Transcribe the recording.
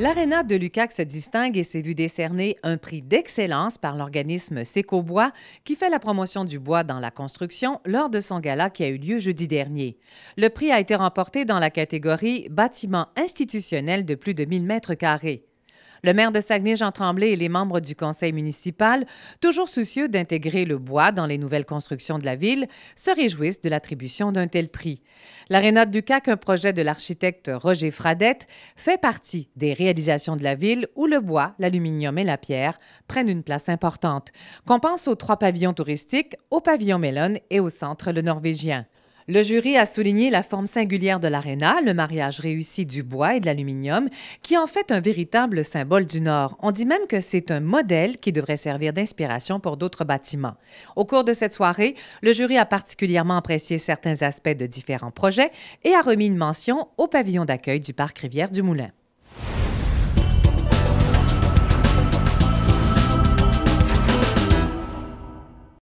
L'aréna de Lucac se distingue et s'est vu décerner un prix d'excellence par l'organisme Secobois qui fait la promotion du bois dans la construction lors de son gala qui a eu lieu jeudi dernier. Le prix a été remporté dans la catégorie bâtiment institutionnel de plus de 1000 mètres carrés. Le maire de Saguenay, Jean Tremblay, et les membres du conseil municipal, toujours soucieux d'intégrer le bois dans les nouvelles constructions de la ville, se réjouissent de l'attribution d'un tel prix. L'Aréna de Lucac, un projet de l'architecte Roger Fradette, fait partie des réalisations de la ville où le bois, l'aluminium et la pierre prennent une place importante. Qu'on pense aux trois pavillons touristiques, au pavillon Mélone et au centre Le Norvégien. Le jury a souligné la forme singulière de l'aréna, le mariage réussi du bois et de l'aluminium, qui en fait un véritable symbole du Nord. On dit même que c'est un modèle qui devrait servir d'inspiration pour d'autres bâtiments. Au cours de cette soirée, le jury a particulièrement apprécié certains aspects de différents projets et a remis une mention au pavillon d'accueil du parc Rivière du Moulin.